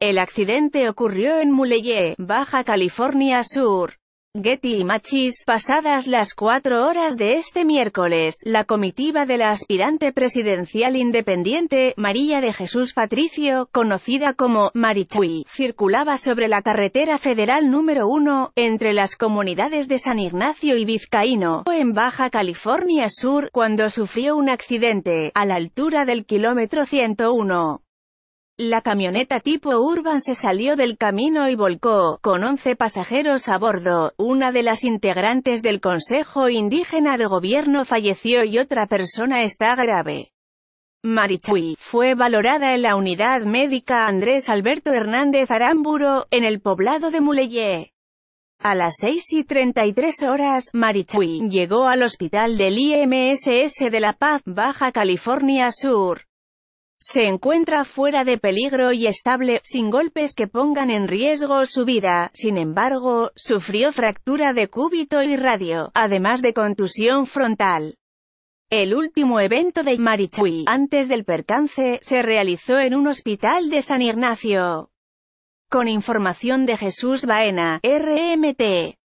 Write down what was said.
El accidente ocurrió en Muleye, Baja California Sur. Getty y Machis, pasadas las cuatro horas de este miércoles, la comitiva de la aspirante presidencial independiente, María de Jesús Patricio, conocida como Marichui, circulaba sobre la carretera federal número uno entre las comunidades de San Ignacio y Vizcaíno, en Baja California Sur, cuando sufrió un accidente, a la altura del kilómetro 101. La camioneta tipo Urban se salió del camino y volcó, con 11 pasajeros a bordo, una de las integrantes del Consejo Indígena de Gobierno falleció y otra persona está grave. Marichui fue valorada en la unidad médica Andrés Alberto Hernández Aramburo, en el poblado de Muleye. A las 6 y 33 horas, Marichui llegó al hospital del IMSS de La Paz, Baja California Sur. Se encuentra fuera de peligro y estable, sin golpes que pongan en riesgo su vida, sin embargo, sufrió fractura de cúbito y radio, además de contusión frontal. El último evento de Marichui, antes del percance, se realizó en un hospital de San Ignacio. Con información de Jesús Baena, RMT.